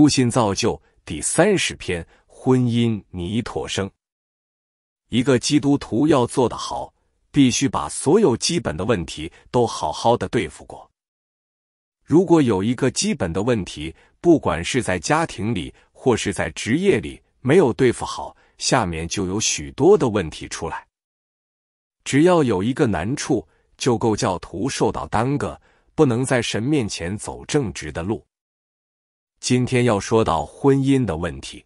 书信造就第三十篇：婚姻弥陀生。一个基督徒要做得好，必须把所有基本的问题都好好的对付过。如果有一个基本的问题，不管是在家庭里或是在职业里，没有对付好，下面就有许多的问题出来。只要有一个难处，就够教徒受到耽搁，不能在神面前走正直的路。今天要说到婚姻的问题，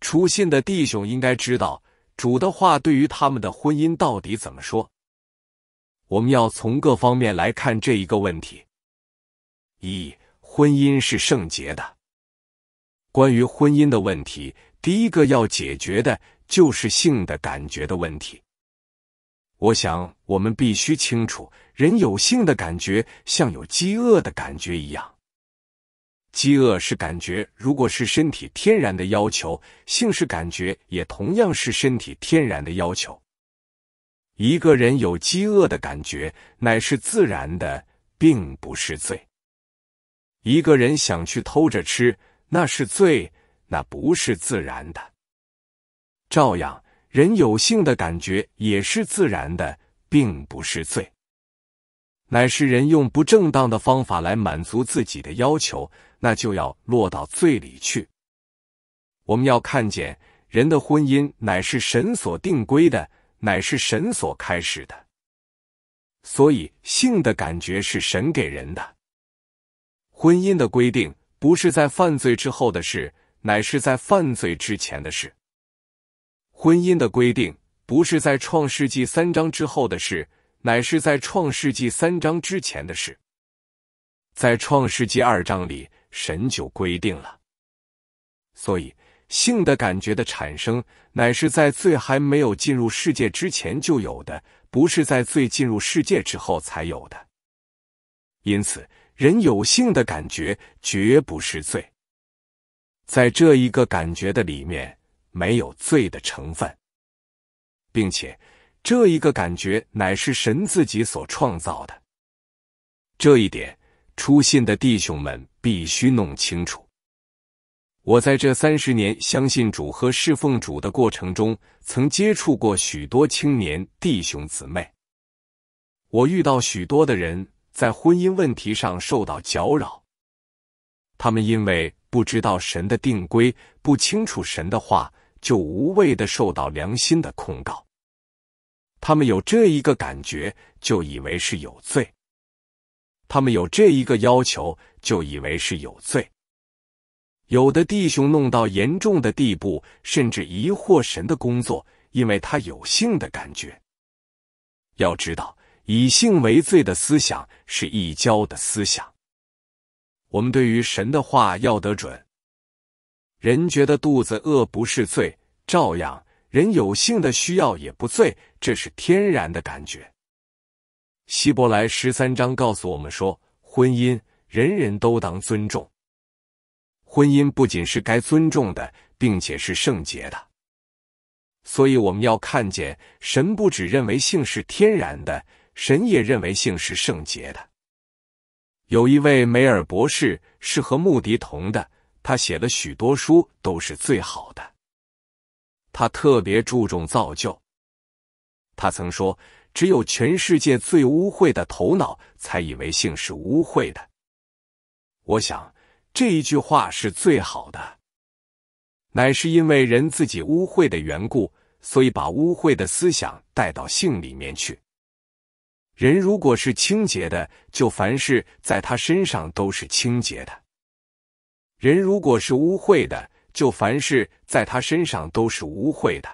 出信的弟兄应该知道主的话对于他们的婚姻到底怎么说。我们要从各方面来看这一个问题。一，婚姻是圣洁的。关于婚姻的问题，第一个要解决的就是性的感觉的问题。我想我们必须清楚，人有性的感觉，像有饥饿的感觉一样。饥饿是感觉，如果是身体天然的要求，性是感觉，也同样是身体天然的要求。一个人有饥饿的感觉，乃是自然的，并不是罪。一个人想去偷着吃，那是罪，那不是自然的。照样，人有性的感觉也是自然的，并不是罪。乃是人用不正当的方法来满足自己的要求，那就要落到罪里去。我们要看见，人的婚姻乃是神所定规的，乃是神所开始的。所以，性的感觉是神给人的。婚姻的规定不是在犯罪之后的事，乃是在犯罪之前的事。婚姻的规定不是在创世纪三章之后的事。乃是在创世纪三章之前的事，在创世纪二章里神就规定了，所以性的感觉的产生乃是在罪还没有进入世界之前就有的，不是在罪进入世界之后才有的。因此，人有性的感觉绝不是罪，在这一个感觉的里面没有罪的成分，并且。这一个感觉乃是神自己所创造的，这一点，出信的弟兄们必须弄清楚。我在这三十年相信主和侍奉主的过程中，曾接触过许多青年弟兄姊妹。我遇到许多的人在婚姻问题上受到搅扰，他们因为不知道神的定规，不清楚神的话，就无谓的受到良心的控告。他们有这一个感觉，就以为是有罪；他们有这一个要求，就以为是有罪。有的弟兄弄到严重的地步，甚至疑惑神的工作，因为他有性的感觉。要知道，以性为罪的思想是异教的思想。我们对于神的话要得准。人觉得肚子饿不是罪，照样。人有性的需要也不罪，这是天然的感觉。希伯来十三章告诉我们说，婚姻人人都当尊重。婚姻不仅是该尊重的，并且是圣洁的。所以我们要看见，神不只认为性是天然的，神也认为性是圣洁的。有一位梅尔博士是和穆迪同的，他写了许多书，都是最好的。他特别注重造就。他曾说：“只有全世界最污秽的头脑，才以为性是污秽的。”我想这一句话是最好的，乃是因为人自己污秽的缘故，所以把污秽的思想带到性里面去。人如果是清洁的，就凡事在他身上都是清洁的；人如果是污秽的，就凡事在他身上都是污秽的，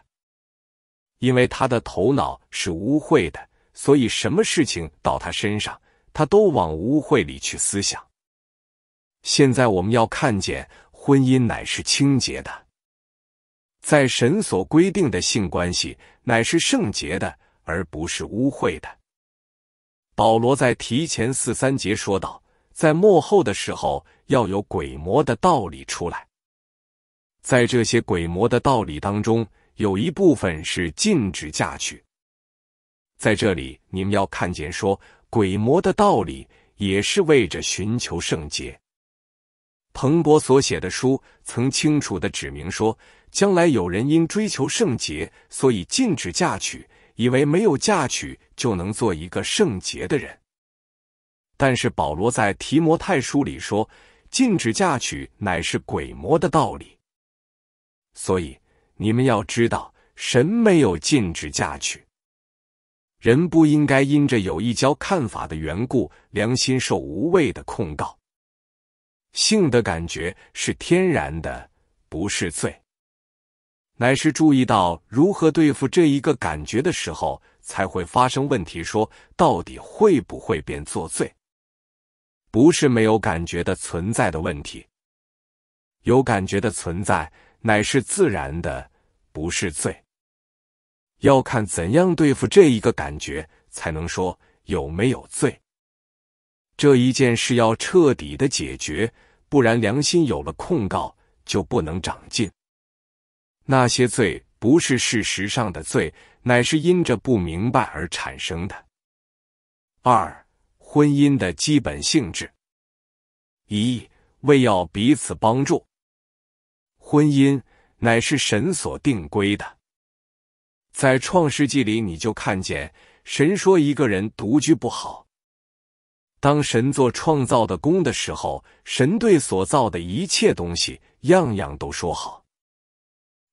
因为他的头脑是污秽的，所以什么事情到他身上，他都往污秽里去思想。现在我们要看见，婚姻乃是清洁的，在神所规定的性关系乃是圣洁的，而不是污秽的。保罗在提前四三节说道，在幕后的时候要有鬼魔的道理出来。在这些鬼魔的道理当中，有一部分是禁止嫁娶。在这里，你们要看见说，鬼魔的道理也是为着寻求圣洁。彭博所写的书曾清楚的指明说，将来有人因追求圣洁，所以禁止嫁娶，以为没有嫁娶就能做一个圣洁的人。但是保罗在提摩太书里说，禁止嫁娶乃是鬼魔的道理。所以，你们要知道，神没有禁止嫁娶，人不应该因着有意交看法的缘故，良心受无谓的控告。性的感觉是天然的，不是罪，乃是注意到如何对付这一个感觉的时候，才会发生问题。说到底，会不会变作罪，不是没有感觉的存在的问题，有感觉的存在。乃是自然的，不是罪。要看怎样对付这一个感觉，才能说有没有罪。这一件事要彻底的解决，不然良心有了控告，就不能长进。那些罪不是事实上的罪，乃是因着不明白而产生的。二、婚姻的基本性质。一、为要彼此帮助。婚姻乃是神所定规的，在创世纪里你就看见神说一个人独居不好。当神做创造的功的时候，神对所造的一切东西，样样都说好，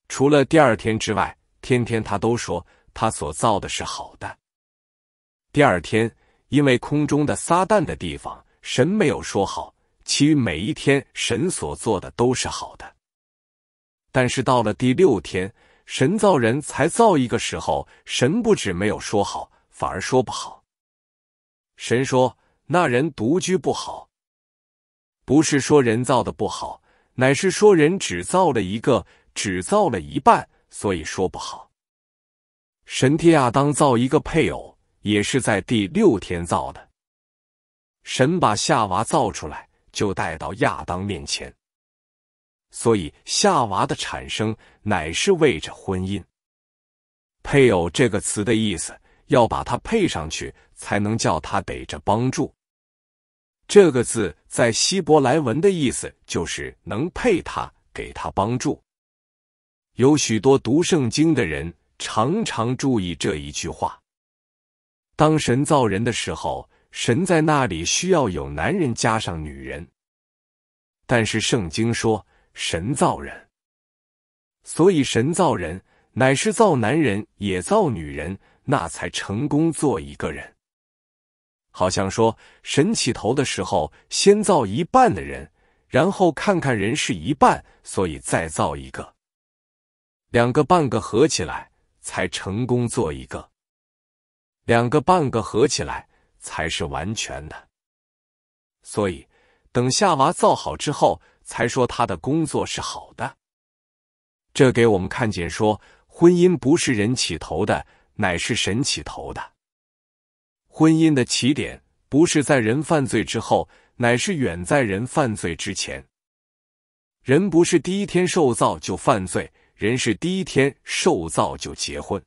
除了第二天之外，天天他都说他所造的是好的。第二天因为空中的撒旦的地方，神没有说好，其余每一天神所做的都是好的。但是到了第六天，神造人才造一个时候，神不止没有说好，反而说不好。神说：“那人独居不好，不是说人造的不好，乃是说人只造了一个，只造了一半，所以说不好。”神替亚当造一个配偶，也是在第六天造的。神把夏娃造出来，就带到亚当面前。所以，夏娃的产生乃是为着婚姻、配偶这个词的意思，要把它配上去，才能叫他得着帮助。这个字在希伯来文的意思就是能配他给他帮助。有许多读圣经的人常常注意这一句话：当神造人的时候，神在那里需要有男人加上女人，但是圣经说。神造人，所以神造人乃是造男人也造女人，那才成功做一个人。好像说神起头的时候先造一半的人，然后看看人是一半，所以再造一个，两个半个合起来才成功做一个，两个半个合起来才是完全的。所以等夏娃造好之后。才说他的工作是好的，这给我们看见说，婚姻不是人起头的，乃是神起头的。婚姻的起点不是在人犯罪之后，乃是远在人犯罪之前。人不是第一天受造就犯罪，人是第一天受造就结婚。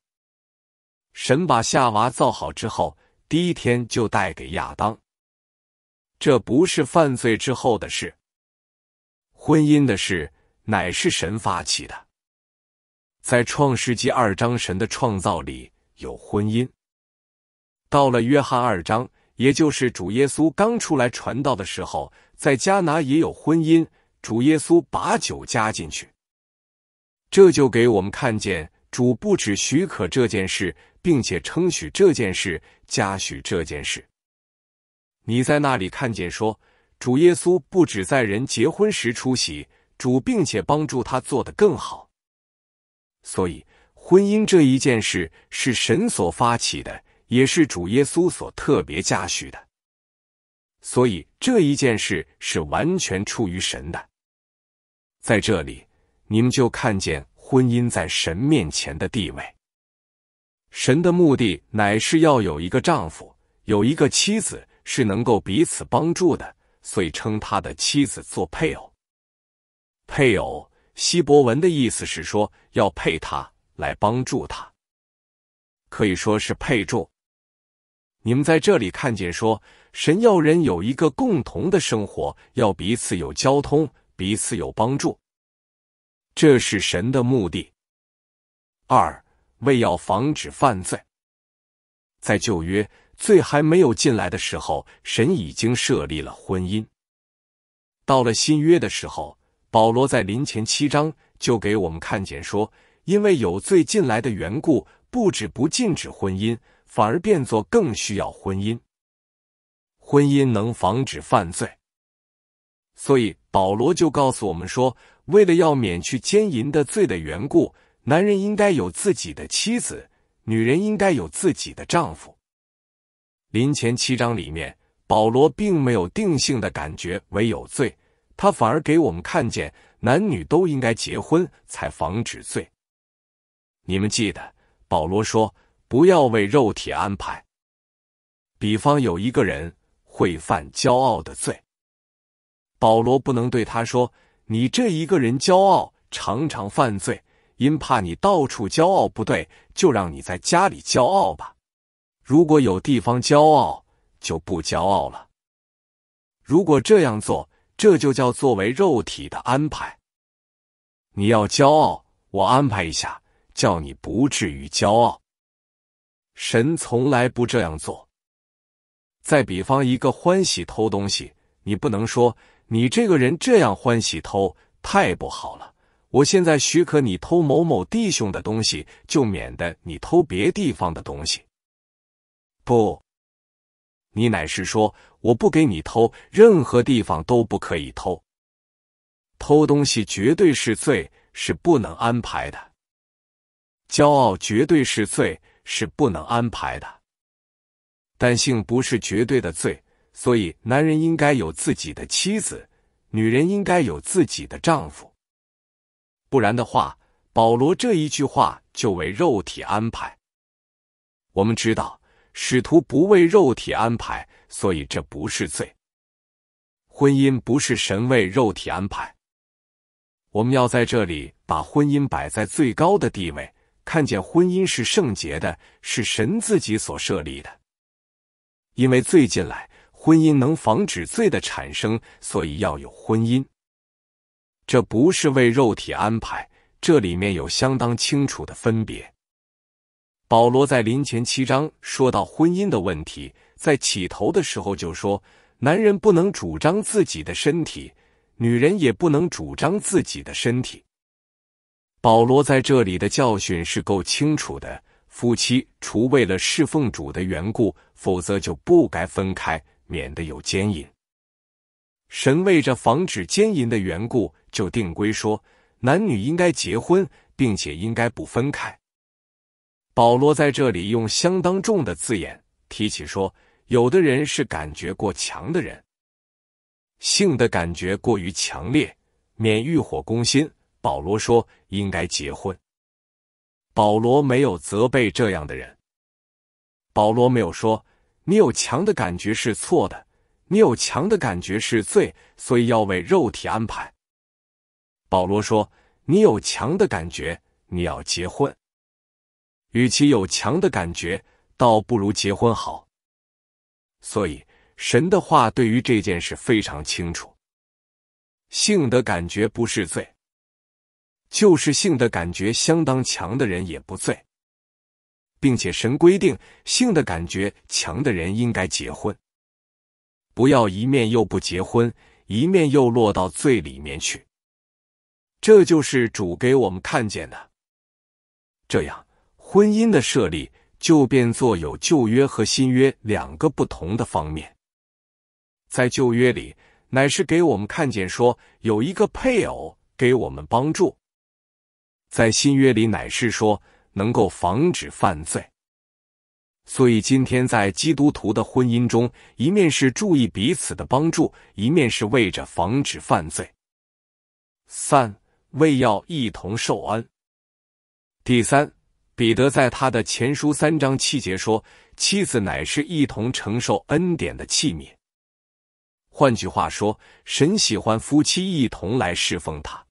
神把夏娃造好之后，第一天就带给亚当，这不是犯罪之后的事。婚姻的事乃是神发起的，在创世纪二章神的创造里有婚姻。到了约翰二章，也就是主耶稣刚出来传道的时候，在迦拿也有婚姻，主耶稣把酒加进去，这就给我们看见主不止许可这件事，并且称许这件事，嘉许这件事。你在那里看见说。主耶稣不止在人结婚时出席主，并且帮助他做得更好。所以，婚姻这一件事是神所发起的，也是主耶稣所特别嘉许的。所以，这一件事是完全出于神的。在这里，你们就看见婚姻在神面前的地位。神的目的乃是要有一个丈夫，有一个妻子，是能够彼此帮助的。遂称他的妻子做配偶。配偶希伯文的意思是说要配他来帮助他，可以说是配助。你们在这里看见说，神要人有一个共同的生活，要彼此有交通，彼此有帮助，这是神的目的。二为要防止犯罪，在旧约。罪还没有进来的时候，神已经设立了婚姻。到了新约的时候，保罗在临前七章就给我们看见说，因为有罪进来的缘故，不止不禁止婚姻，反而变作更需要婚姻。婚姻能防止犯罪，所以保罗就告诉我们说，为了要免去奸淫的罪的缘故，男人应该有自己的妻子，女人应该有自己的丈夫。临前七章里面，保罗并没有定性的感觉为有罪，他反而给我们看见男女都应该结婚才防止罪。你们记得，保罗说不要为肉体安排。比方有一个人会犯骄傲的罪，保罗不能对他说：“你这一个人骄傲，常常犯罪，因怕你到处骄傲不对，就让你在家里骄傲吧。”如果有地方骄傲，就不骄傲了。如果这样做，这就叫作为肉体的安排。你要骄傲，我安排一下，叫你不至于骄傲。神从来不这样做。再比方，一个欢喜偷东西，你不能说你这个人这样欢喜偷，太不好了。我现在许可你偷某某弟兄的东西，就免得你偷别地方的东西。不，你乃是说我不给你偷，任何地方都不可以偷。偷东西绝对是罪，是不能安排的。骄傲绝对是罪，是不能安排的。但性不是绝对的罪，所以男人应该有自己的妻子，女人应该有自己的丈夫。不然的话，保罗这一句话就为肉体安排。我们知道。使徒不为肉体安排，所以这不是罪。婚姻不是神为肉体安排。我们要在这里把婚姻摆在最高的地位，看见婚姻是圣洁的，是神自己所设立的。因为最近来，婚姻能防止罪的产生，所以要有婚姻。这不是为肉体安排，这里面有相当清楚的分别。保罗在临前七章说到婚姻的问题，在起头的时候就说：“男人不能主张自己的身体，女人也不能主张自己的身体。”保罗在这里的教训是够清楚的：夫妻除为了侍奉主的缘故，否则就不该分开，免得有奸淫。神为着防止奸淫的缘故，就定规说男女应该结婚，并且应该不分开。保罗在这里用相当重的字眼提起说，有的人是感觉过强的人，性的感觉过于强烈，免欲火攻心。保罗说应该结婚。保罗没有责备这样的人，保罗没有说你有强的感觉是错的，你有强的感觉是罪，所以要为肉体安排。保罗说你有强的感觉，你要结婚。与其有强的感觉，倒不如结婚好。所以神的话对于这件事非常清楚：性的感觉不是罪，就是性的感觉相当强的人也不罪，并且神规定性的感觉强的人应该结婚，不要一面又不结婚，一面又落到罪里面去。这就是主给我们看见的，这样。婚姻的设立就变作有旧约和新约两个不同的方面，在旧约里乃是给我们看见说有一个配偶给我们帮助，在新约里乃是说能够防止犯罪。所以今天在基督徒的婚姻中，一面是注意彼此的帮助，一面是为着防止犯罪。三为要一同受恩。第三。彼得在他的前书三章七节说：“妻子乃是一同承受恩典的器皿。”换句话说，神喜欢夫妻一同来侍奉他。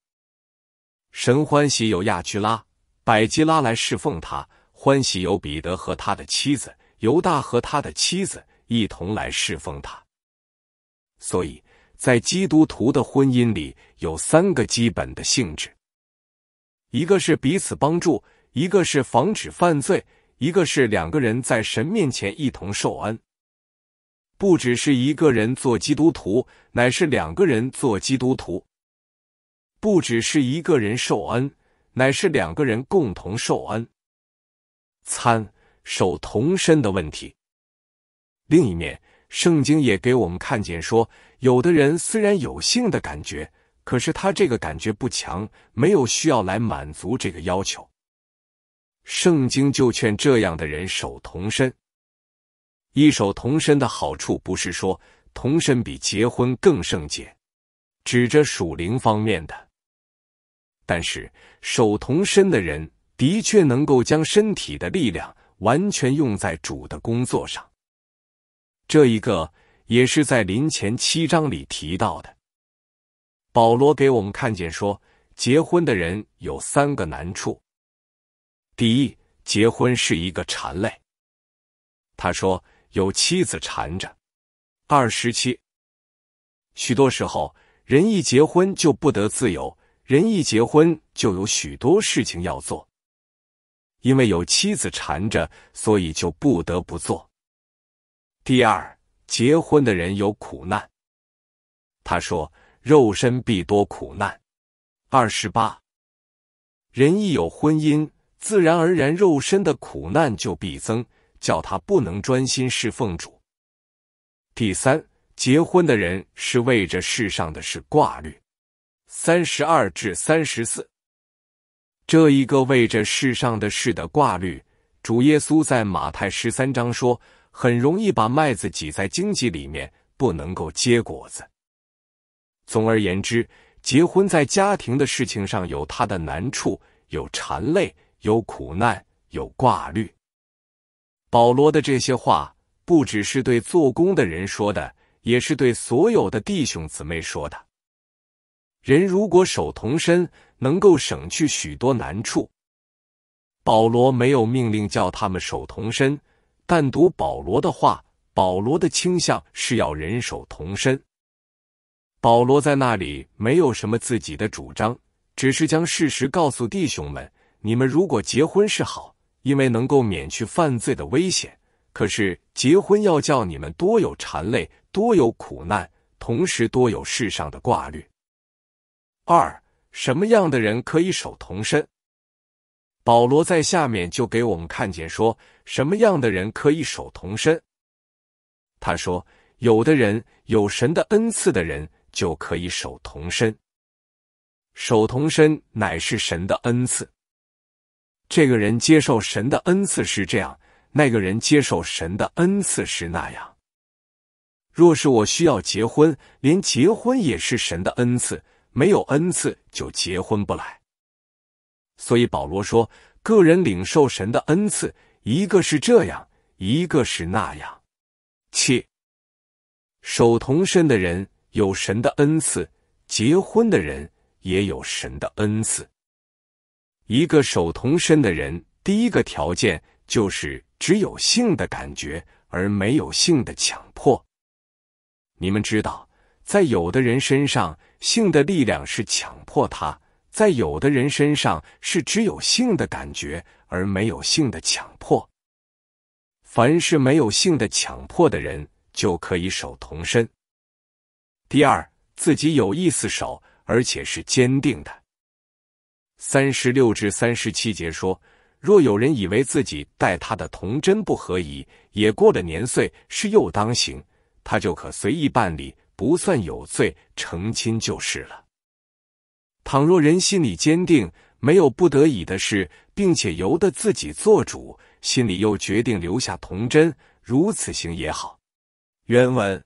神欢喜有亚居拉、百基拉来侍奉他，欢喜有彼得和他的妻子、犹大和他的妻子一同来侍奉他。所以在基督徒的婚姻里，有三个基本的性质：一个是彼此帮助。一个是防止犯罪，一个是两个人在神面前一同受恩，不只是一个人做基督徒，乃是两个人做基督徒；不只是一个人受恩，乃是两个人共同受恩。参守同身的问题。另一面，圣经也给我们看见说，有的人虽然有性的感觉，可是他这个感觉不强，没有需要来满足这个要求。圣经就劝这样的人守童身。一手童身的好处，不是说童身比结婚更圣洁，指着属灵方面的。但是，守童身的人的确能够将身体的力量完全用在主的工作上。这一个也是在临前七章里提到的。保罗给我们看见说，结婚的人有三个难处。第一，结婚是一个缠累。他说：“有妻子缠着。”二十七，许多时候，人一结婚就不得自由，人一结婚就有许多事情要做，因为有妻子缠着，所以就不得不做。第二，结婚的人有苦难。他说：“肉身必多苦难。”二十八，人一有婚姻。自然而然，肉身的苦难就必增，叫他不能专心侍奉主。第三，结婚的人是为着世上的事挂虑。三十二至三十四，这一个为着世上的事的挂虑。主耶稣在马太十三章说，很容易把麦子挤在荆棘里面，不能够结果子。总而言之，结婚在家庭的事情上有它的难处，有缠累。有苦难，有挂虑。保罗的这些话不只是对做工的人说的，也是对所有的弟兄姊妹说的。人如果守同身，能够省去许多难处。保罗没有命令叫他们守同身，但读保罗的话，保罗的倾向是要人守同身。保罗在那里没有什么自己的主张，只是将事实告诉弟兄们。你们如果结婚是好，因为能够免去犯罪的危险。可是结婚要叫你们多有缠累，多有苦难，同时多有世上的挂虑。二什么样的人可以守童身？保罗在下面就给我们看见说，什么样的人可以守童身？他说，有的人有神的恩赐的人就可以守童身。守童身乃是神的恩赐。这个人接受神的恩赐是这样，那个人接受神的恩赐是那样。若是我需要结婚，连结婚也是神的恩赐，没有恩赐就结婚不来。所以保罗说，个人领受神的恩赐，一个是这样，一个是那样。七，守童身的人有神的恩赐，结婚的人也有神的恩赐。一个守同身的人，第一个条件就是只有性的感觉而没有性的强迫。你们知道，在有的人身上，性的力量是强迫他；在有的人身上，是只有性的感觉而没有性的强迫。凡是没有性的强迫的人，就可以守同身。第二，自己有意思守，而且是坚定的。三十六至三十七节说：若有人以为自己待他的童贞不合宜，也过了年岁，是又当行，他就可随意办理，不算有罪，成亲就是了。倘若人心里坚定，没有不得已的事，并且由得自己做主，心里又决定留下童贞，如此行也好。原文：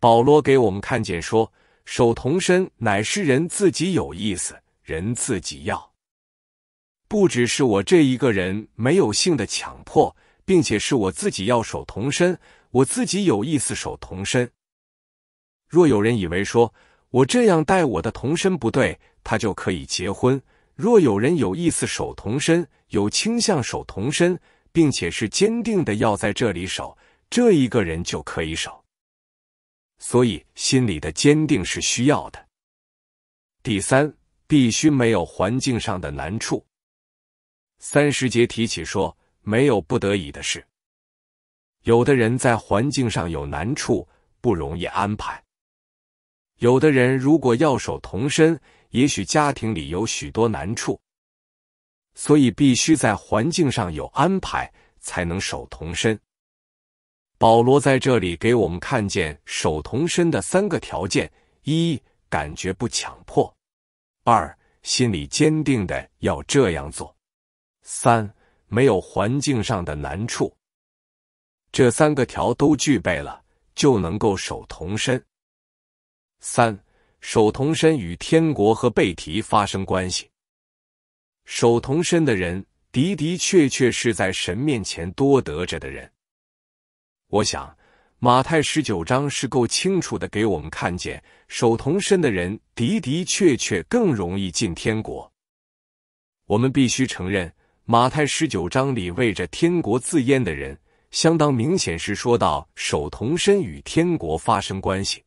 保罗给我们看见说，守童身乃是人自己有意思。人自己要，不只是我这一个人没有性的强迫，并且是我自己要守童身，我自己有意思守童身。若有人以为说我这样待我的童身不对，他就可以结婚；若有人有意思守童身，有倾向守童身，并且是坚定的要在这里守，这一个人就可以守。所以心里的坚定是需要的。第三。必须没有环境上的难处。三十节提起说，没有不得已的事。有的人在环境上有难处，不容易安排；有的人如果要守童身，也许家庭里有许多难处，所以必须在环境上有安排，才能守童身。保罗在这里给我们看见守童身的三个条件：一，感觉不强迫。二，心里坚定的要这样做；三，没有环境上的难处。这三个条都具备了，就能够守童身。三，守童身与天国和背提发生关系。守童身的人的的确确是在神面前多得着的人。我想。马太十九章是够清楚的，给我们看见，守童身的人的的确确更容易进天国。我们必须承认，马太十九章里为着天国自焉的人，相当明显是说到守童身与天国发生关系。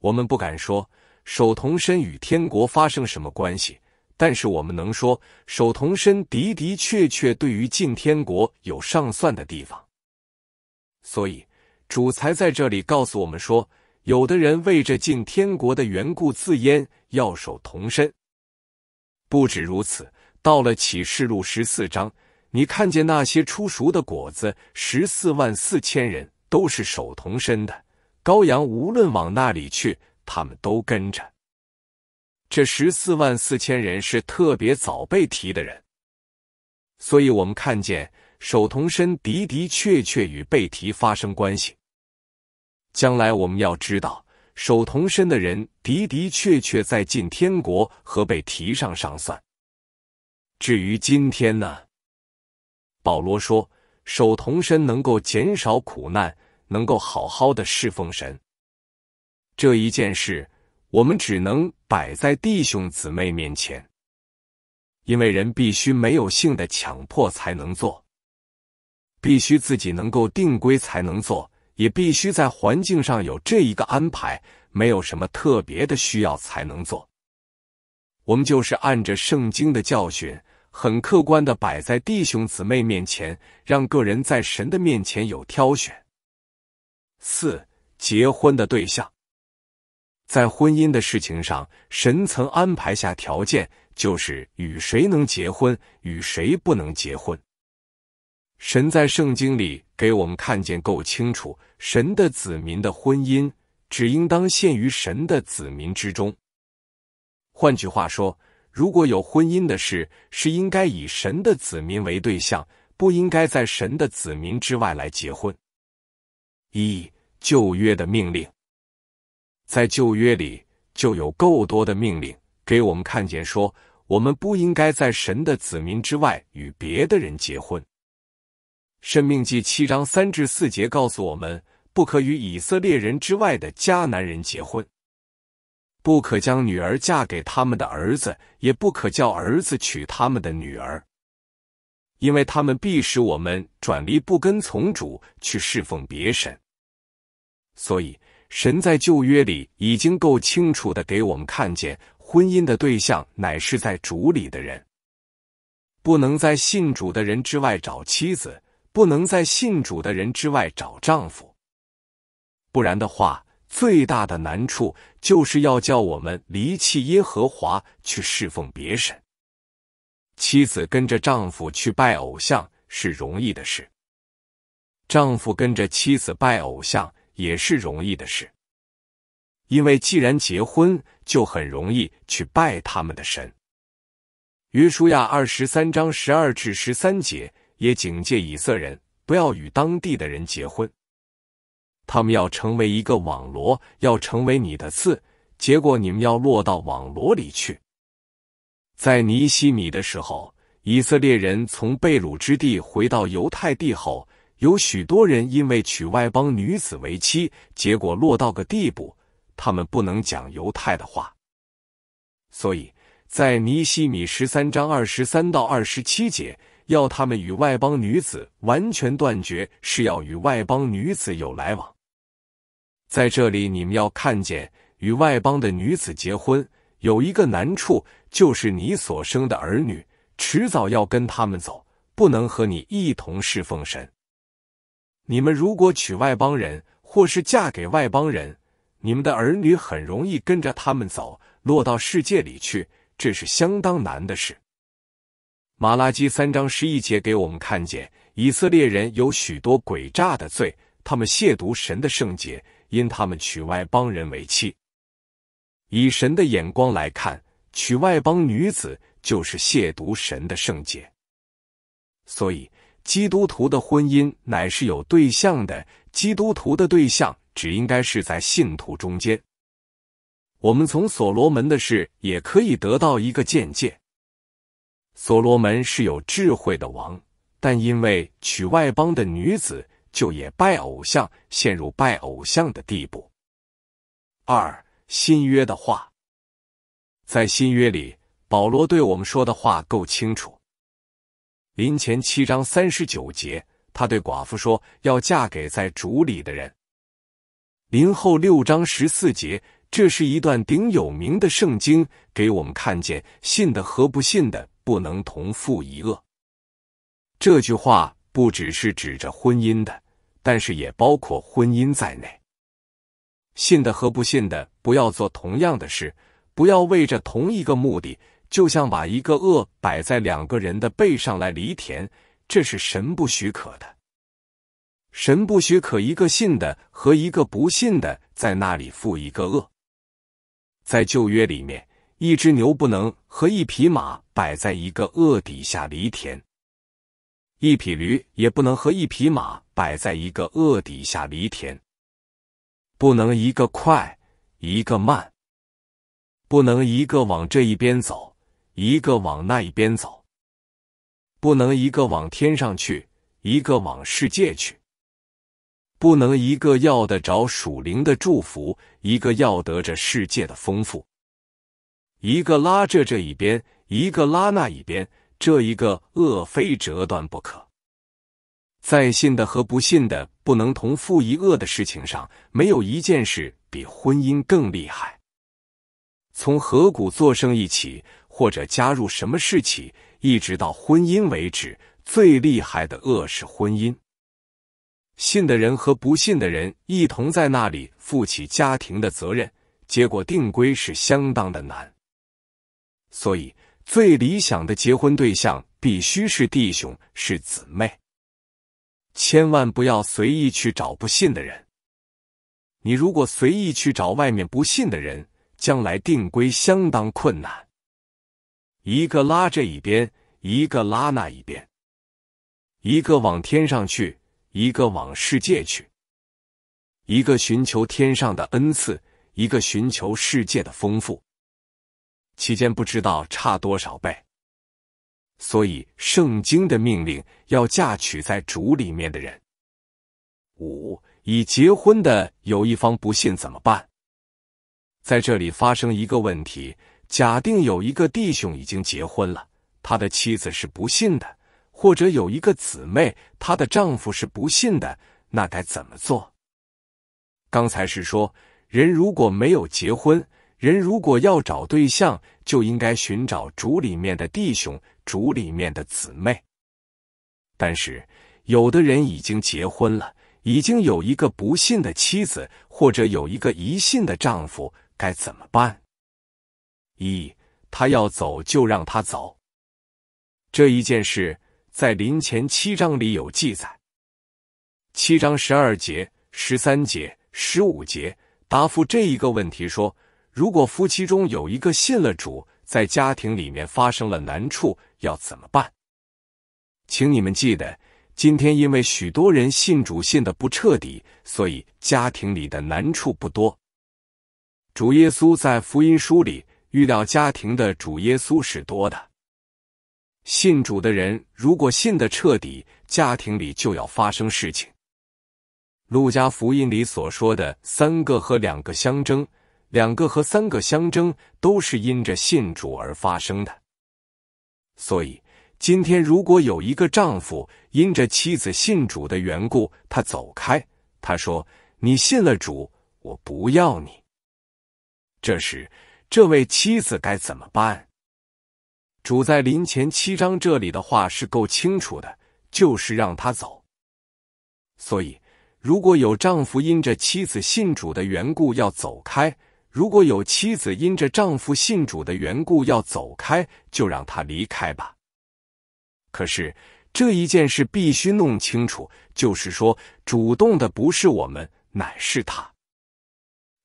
我们不敢说守童身与天国发生什么关系，但是我们能说，守童身的的确确对于进天国有上算的地方。所以。主才在这里告诉我们说，有的人为着进天国的缘故自阉，要守童身。不止如此，到了启示录十四章，你看见那些出熟的果子，十四万四千人都是守童身的羔羊，无论往哪里去，他们都跟着。这十四万四千人是特别早被提的人，所以我们看见守童身的的确确与被提发生关系。将来我们要知道，守童身的人的的确确在进天国和被提上上算。至于今天呢，保罗说，守童身能够减少苦难，能够好好的侍奉神。这一件事，我们只能摆在弟兄姊妹面前，因为人必须没有性的强迫才能做，必须自己能够定规才能做。也必须在环境上有这一个安排，没有什么特别的需要才能做。我们就是按着圣经的教训，很客观的摆在弟兄姊妹面前，让个人在神的面前有挑选。四、结婚的对象，在婚姻的事情上，神曾安排下条件，就是与谁能结婚，与谁不能结婚。神在圣经里给我们看见够清楚，神的子民的婚姻只应当限于神的子民之中。换句话说，如果有婚姻的事，是应该以神的子民为对象，不应该在神的子民之外来结婚。一旧约的命令，在旧约里就有够多的命令给我们看见，说我们不应该在神的子民之外与别的人结婚。申命记七章三至四节告诉我们：不可与以色列人之外的迦南人结婚，不可将女儿嫁给他们的儿子，也不可叫儿子娶他们的女儿，因为他们必使我们转离不跟从主去侍奉别神。所以，神在旧约里已经够清楚的给我们看见，婚姻的对象乃是在主里的人，不能在信主的人之外找妻子。不能在信主的人之外找丈夫，不然的话，最大的难处就是要叫我们离弃耶和华去侍奉别神。妻子跟着丈夫去拜偶像，是容易的事；丈夫跟着妻子拜偶像，也是容易的事。因为既然结婚，就很容易去拜他们的神。约书亚二十三章十二至十三节。也警戒以色列人不要与当地的人结婚，他们要成为一个网罗，要成为你的刺。结果你们要落到网罗里去。在尼西米的时候，以色列人从贝鲁之地回到犹太地后，有许多人因为娶外邦女子为妻，结果落到个地步，他们不能讲犹太的话。所以在尼西米十三章二十三到二十七节。要他们与外邦女子完全断绝，是要与外邦女子有来往。在这里，你们要看见，与外邦的女子结婚有一个难处，就是你所生的儿女迟早要跟他们走，不能和你一同侍奉神。你们如果娶外邦人，或是嫁给外邦人，你们的儿女很容易跟着他们走，落到世界里去，这是相当难的事。马拉基三章十一节给我们看见，以色列人有许多诡诈的罪，他们亵渎神的圣洁，因他们娶外邦人为妻。以神的眼光来看，娶外邦女子就是亵渎神的圣洁。所以，基督徒的婚姻乃是有对象的，基督徒的对象只应该是在信徒中间。我们从所罗门的事也可以得到一个见解。所罗门是有智慧的王，但因为娶外邦的女子，就也拜偶像，陷入拜偶像的地步。二新约的话，在新约里，保罗对我们说的话够清楚。临前七章三十九节，他对寡妇说要嫁给在主里的人。临后六章十四节，这是一段顶有名的圣经，给我们看见信的和不信的。不能同负一恶。这句话不只是指着婚姻的，但是也包括婚姻在内。信的和不信的，不要做同样的事，不要为着同一个目的。就像把一个恶摆在两个人的背上来犁田，这是神不许可的。神不许可一个信的和一个不信的在那里负一个恶。在旧约里面。一只牛不能和一匹马摆在一个轭底下犁田，一匹驴也不能和一匹马摆在一个轭底下犁田。不能一个快，一个慢；不能一个往这一边走，一个往那一边走；不能一个往天上去，一个往世界去；不能一个要得着属灵的祝福，一个要得着世界的丰富。一个拉着这一边，一个拉那一边，这一个恶非折断不可。在信的和不信的不能同负一恶的事情上，没有一件事比婚姻更厉害。从合谷做生意起，或者加入什么事起，一直到婚姻为止，最厉害的恶是婚姻。信的人和不信的人一同在那里负起家庭的责任，结果定规是相当的难。所以，最理想的结婚对象必须是弟兄，是姊妹，千万不要随意去找不信的人。你如果随意去找外面不信的人，将来定规相当困难。一个拉这一边，一个拉那一边，一个往天上去，一个往世界去，一个寻求天上的恩赐，一个寻求世界的丰富。期间不知道差多少倍，所以圣经的命令要嫁娶在主里面的人。五已结婚的有一方不信怎么办？在这里发生一个问题：假定有一个弟兄已经结婚了，他的妻子是不信的，或者有一个姊妹，她的丈夫是不信的，那该怎么做？刚才是说人如果没有结婚。人如果要找对象，就应该寻找主里面的弟兄、主里面的姊妹。但是，有的人已经结婚了，已经有一个不信的妻子，或者有一个疑信的丈夫，该怎么办？一，他要走就让他走。这一件事在临前七章里有记载，七章十二节、十三节、十五节，答复这一个问题说。如果夫妻中有一个信了主，在家庭里面发生了难处，要怎么办？请你们记得，今天因为许多人信主信的不彻底，所以家庭里的难处不多。主耶稣在福音书里预料家庭的主耶稣是多的。信主的人如果信的彻底，家庭里就要发生事情。路加福音里所说的三个和两个相争。两个和三个相争，都是因着信主而发生的。所以，今天如果有一个丈夫因着妻子信主的缘故，他走开，他说：“你信了主，我不要你。”这时，这位妻子该怎么办？主在临前七章这里的话是够清楚的，就是让他走。所以，如果有丈夫因着妻子信主的缘故要走开，如果有妻子因着丈夫信主的缘故要走开，就让他离开吧。可是这一件事必须弄清楚，就是说，主动的不是我们，乃是他。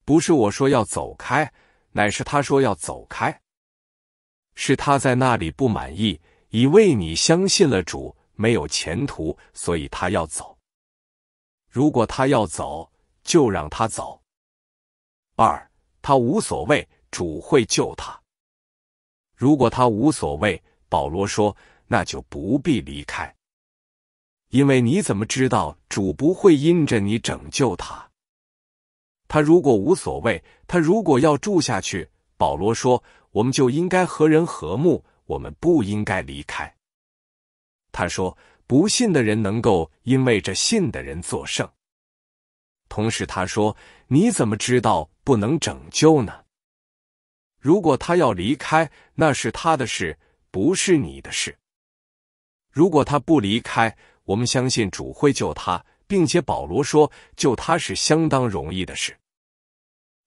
不是我说要走开，乃是他说要走开。是他在那里不满意，以为你相信了主没有前途，所以他要走。如果他要走，就让他走。二。他无所谓，主会救他。如果他无所谓，保罗说，那就不必离开，因为你怎么知道主不会因着你拯救他？他如果无所谓，他如果要住下去，保罗说，我们就应该和人和睦，我们不应该离开。他说，不信的人能够因为这信的人作圣。同时，他说：“你怎么知道不能拯救呢？如果他要离开，那是他的事，不是你的事。如果他不离开，我们相信主会救他，并且保罗说，救他是相当容易的事。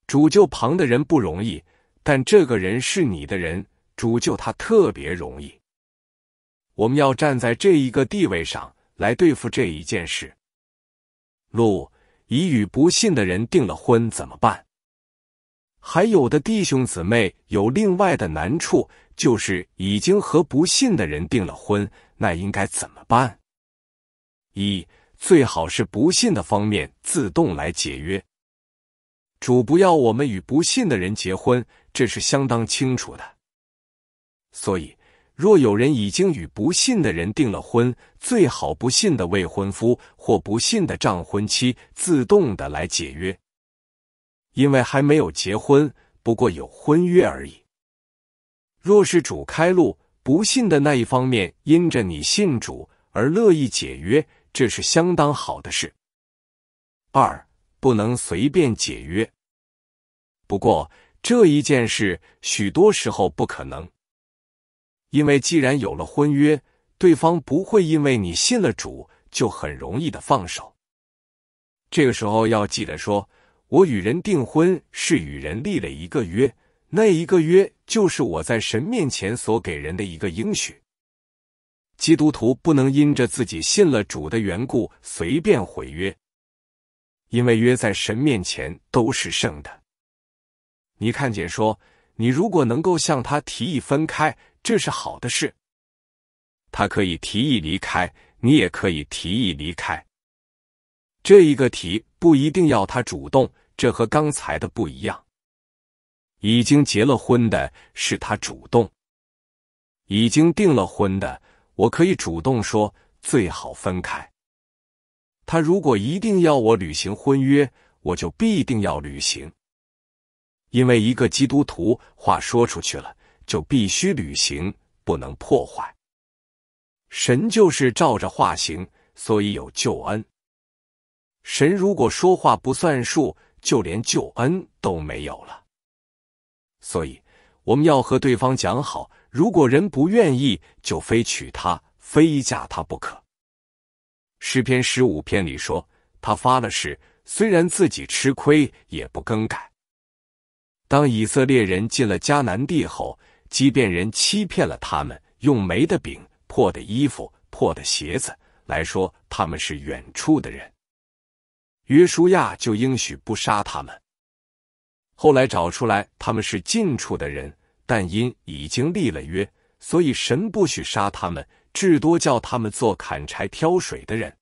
主救旁的人不容易，但这个人是你的人，主救他特别容易。我们要站在这一个地位上来对付这一件事。”路。已与不信的人订了婚怎么办？还有的弟兄姊妹有另外的难处，就是已经和不信的人订了婚，那应该怎么办？一，最好是不信的方面自动来解约。主不要我们与不信的人结婚，这是相当清楚的，所以。若有人已经与不信的人订了婚，最好不信的未婚夫或不信的丈婚妻自动的来解约，因为还没有结婚，不过有婚约而已。若是主开路，不信的那一方面因着你信主而乐意解约，这是相当好的事。二不能随便解约，不过这一件事许多时候不可能。因为既然有了婚约，对方不会因为你信了主就很容易的放手。这个时候要记得说：“我与人订婚是与人立了一个约，那一个约就是我在神面前所给人的一个应许。”基督徒不能因着自己信了主的缘故随便毁约，因为约在神面前都是圣的。你看，见说，你如果能够向他提议分开。这是好的事，他可以提议离开，你也可以提议离开。这一个题不一定要他主动，这和刚才的不一样。已经结了婚的是他主动，已经订了婚的，我可以主动说最好分开。他如果一定要我履行婚约，我就必定要履行，因为一个基督徒，话说出去了。就必须履行，不能破坏。神就是照着话行，所以有救恩。神如果说话不算数，就连救恩都没有了。所以我们要和对方讲好，如果人不愿意，就非娶她，非嫁他不可。诗篇十五篇里说：“他发了誓，虽然自己吃亏，也不更改。”当以色列人进了迦南地后，即便人欺骗了他们，用没的饼、破的衣服、破的鞋子来说他们是远处的人，约书亚就应许不杀他们。后来找出来他们是近处的人，但因已经立了约，所以神不许杀他们，至多叫他们做砍柴、挑水的人。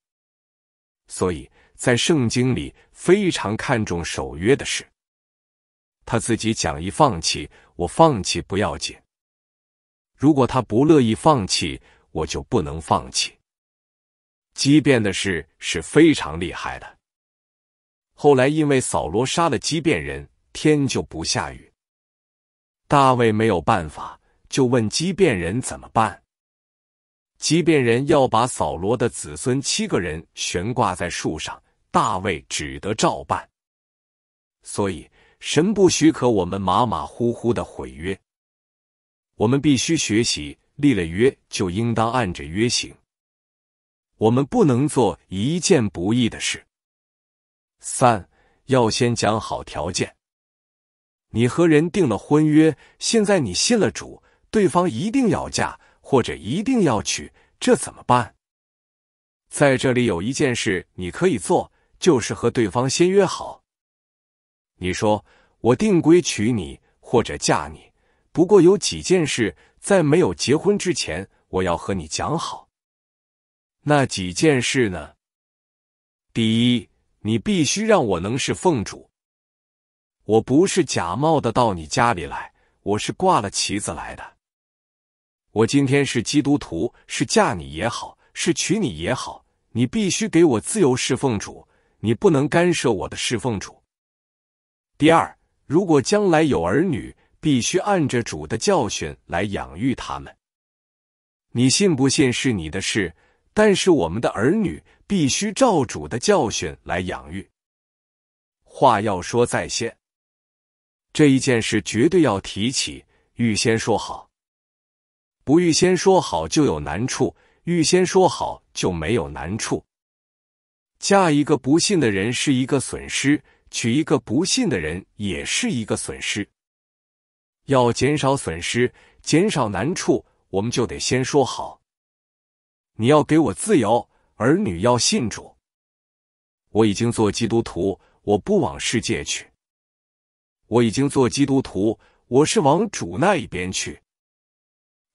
所以在圣经里非常看重守约的事。他自己讲一放弃。我放弃不要紧，如果他不乐意放弃，我就不能放弃。畸变的事是非常厉害的。后来因为扫罗杀了畸变人，天就不下雨。大卫没有办法，就问畸变人怎么办。畸变人要把扫罗的子孙七个人悬挂在树上，大卫只得照办。所以。神不许可我们马马虎虎的毁约，我们必须学习立了约就应当按着约行。我们不能做一件不义的事。三要先讲好条件。你和人定了婚约，现在你信了主，对方一定要嫁或者一定要娶，这怎么办？在这里有一件事你可以做，就是和对方先约好。你说我定规娶你或者嫁你，不过有几件事，在没有结婚之前，我要和你讲好。那几件事呢？第一，你必须让我能是奉主。我不是假冒的到你家里来，我是挂了旗子来的。我今天是基督徒，是嫁你也好，是娶你也好，你必须给我自由侍奉主，你不能干涉我的侍奉主。第二，如果将来有儿女，必须按着主的教训来养育他们。你信不信是你的事，但是我们的儿女必须照主的教训来养育。话要说在先，这一件事绝对要提起，预先说好。不预先说好就有难处，预先说好就没有难处。嫁一个不信的人是一个损失。娶一个不信的人也是一个损失。要减少损失，减少难处，我们就得先说好：你要给我自由，儿女要信主。我已经做基督徒，我不往世界去。我已经做基督徒，我是往主那一边去。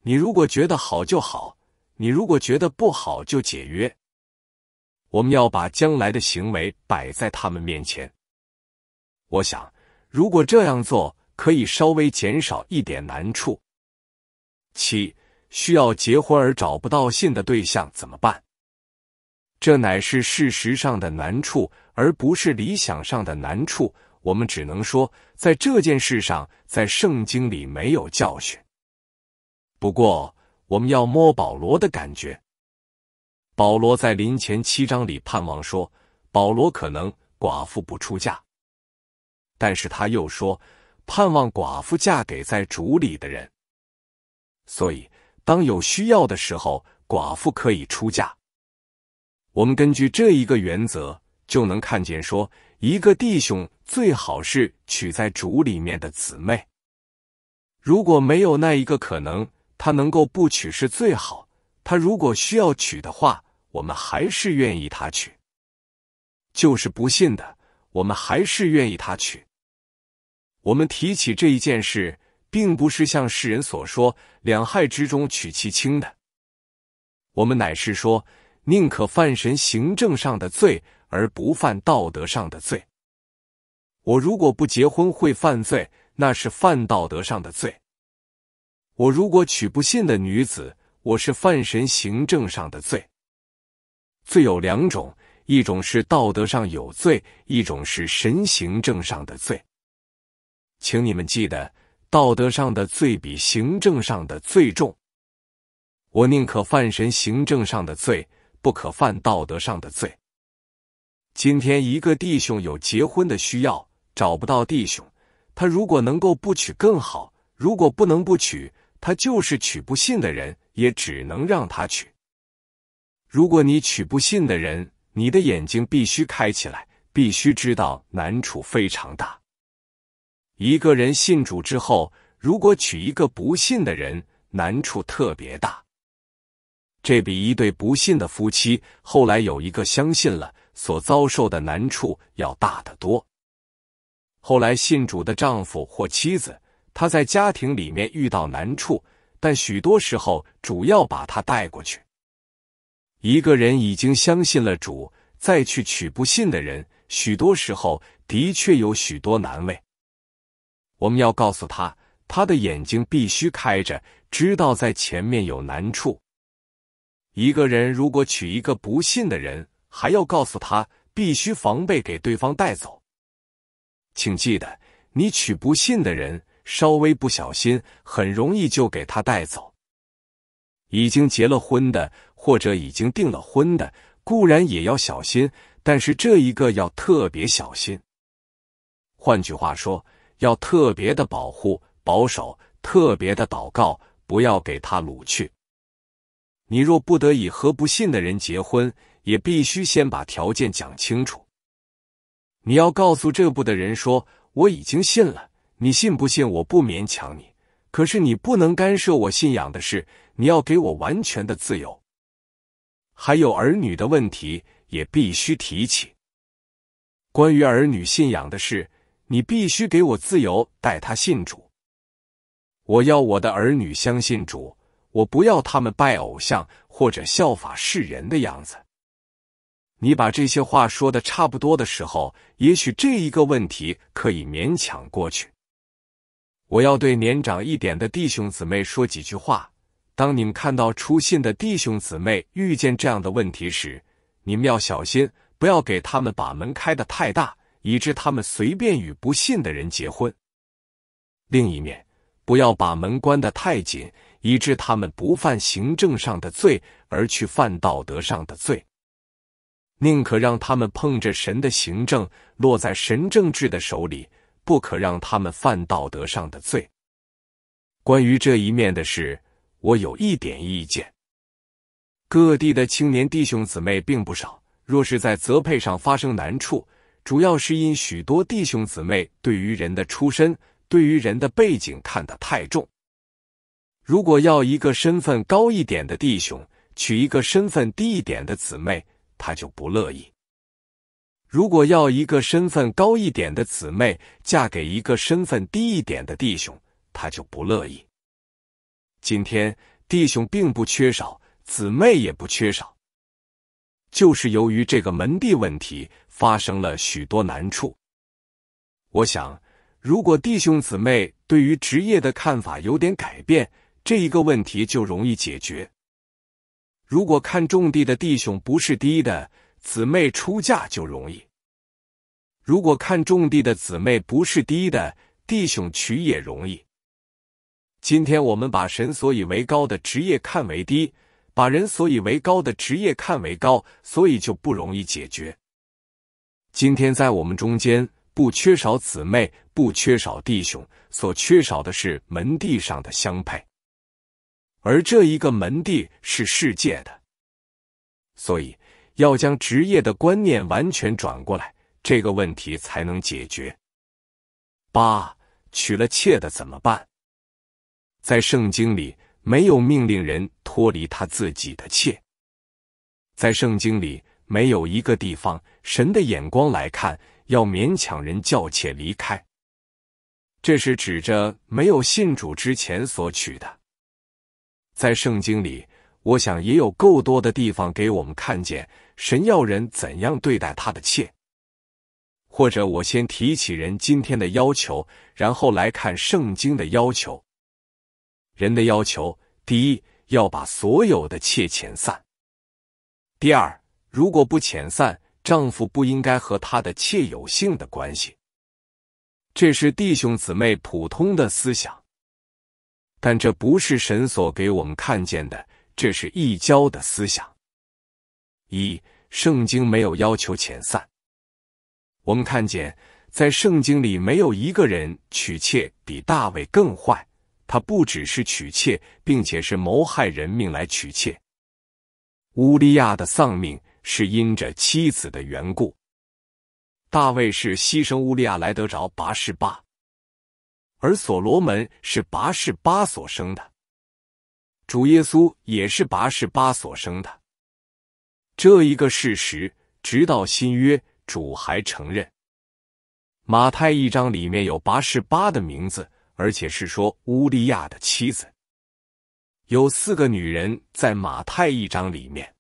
你如果觉得好就好，你如果觉得不好就解约。我们要把将来的行为摆在他们面前。我想，如果这样做，可以稍微减少一点难处。七，需要结婚而找不到信的对象怎么办？这乃是事实上的难处，而不是理想上的难处。我们只能说，在这件事上，在圣经里没有教训。不过，我们要摸保罗的感觉。保罗在临前七章里盼望说，保罗可能寡妇不出嫁。但是他又说，盼望寡妇嫁给在主里的人，所以当有需要的时候，寡妇可以出嫁。我们根据这一个原则，就能看见说，一个弟兄最好是娶在主里面的姊妹。如果没有那一个可能，他能够不娶是最好。他如果需要娶的话，我们还是愿意他娶，就是不信的。我们还是愿意他娶。我们提起这一件事，并不是像世人所说“两害之中取其轻”的，我们乃是说，宁可犯神行政上的罪，而不犯道德上的罪。我如果不结婚会犯罪，那是犯道德上的罪；我如果娶不信的女子，我是犯神行政上的罪。罪有两种。一种是道德上有罪，一种是神行政上的罪。请你们记得，道德上的罪比行政上的罪重。我宁可犯神行政上的罪，不可犯道德上的罪。今天一个弟兄有结婚的需要，找不到弟兄，他如果能够不娶更好；如果不能不娶，他就是娶不信的人，也只能让他娶。如果你娶不信的人，你的眼睛必须开起来，必须知道难处非常大。一个人信主之后，如果娶一个不信的人，难处特别大。这比一对不信的夫妻后来有一个相信了，所遭受的难处要大得多。后来信主的丈夫或妻子，他在家庭里面遇到难处，但许多时候主要把他带过去。一个人已经相信了主，再去娶不信的人，许多时候的确有许多难为。我们要告诉他，他的眼睛必须开着，知道在前面有难处。一个人如果娶一个不信的人，还要告诉他必须防备，给对方带走。请记得，你娶不信的人，稍微不小心，很容易就给他带走。已经结了婚的。或者已经订了婚的固然也要小心，但是这一个要特别小心。换句话说，要特别的保护、保守，特别的祷告，不要给他掳去。你若不得已和不信的人结婚，也必须先把条件讲清楚。你要告诉这部的人说：“我已经信了，你信不信我不勉强你，可是你不能干涉我信仰的事，你要给我完全的自由。”还有儿女的问题也必须提起。关于儿女信仰的事，你必须给我自由，带他信主。我要我的儿女相信主，我不要他们拜偶像或者效法世人的样子。你把这些话说的差不多的时候，也许这一个问题可以勉强过去。我要对年长一点的弟兄姊妹说几句话。当你们看到出信的弟兄姊妹遇见这样的问题时，你们要小心，不要给他们把门开的太大，以致他们随便与不信的人结婚；另一面，不要把门关的太紧，以致他们不犯行政上的罪，而去犯道德上的罪。宁可让他们碰着神的行政，落在神政治的手里，不可让他们犯道德上的罪。关于这一面的事。我有一点意见，各地的青年弟兄姊妹并不少。若是在择配上发生难处，主要是因许多弟兄姊妹对于人的出身、对于人的背景看得太重。如果要一个身份高一点的弟兄娶一个身份低一点的姊妹，他就不乐意；如果要一个身份高一点的姊妹嫁给一个身份低一点的弟兄，他就不乐意。今天弟兄并不缺少，姊妹也不缺少，就是由于这个门第问题发生了许多难处。我想，如果弟兄姊妹对于职业的看法有点改变，这一个问题就容易解决。如果看种地的弟兄不是低的，姊妹出嫁就容易；如果看种地的姊妹不是低的，弟兄娶也容易。今天我们把神所以为高的职业看为低，把人所以为高的职业看为高，所以就不容易解决。今天在我们中间不缺少姊妹，不缺少弟兄，所缺少的是门第上的相配，而这一个门第是世界的，所以要将职业的观念完全转过来，这个问题才能解决。八娶了妾的怎么办？在圣经里没有命令人脱离他自己的妾，在圣经里没有一个地方神的眼光来看要勉强人叫妾离开，这是指着没有信主之前所取的。在圣经里，我想也有够多的地方给我们看见神要人怎样对待他的妾，或者我先提起人今天的要求，然后来看圣经的要求。人的要求：第一，要把所有的妾遣散；第二，如果不遣散，丈夫不应该和他的妾有性的关系。这是弟兄姊妹普通的思想，但这不是神所给我们看见的，这是异教的思想。一，圣经没有要求遣散。我们看见，在圣经里没有一个人娶妾比大卫更坏。他不只是娶妾，并且是谋害人命来娶妾。乌利亚的丧命是因着妻子的缘故。大卫是牺牲乌利亚来得着拔士巴，而所罗门是拔士巴所生的，主耶稣也是拔士巴所生的。这一个事实，直到新约主还承认。马太一章里面有拔士巴的名字。而且是说乌利亚的妻子，有四个女人在马太一章里面。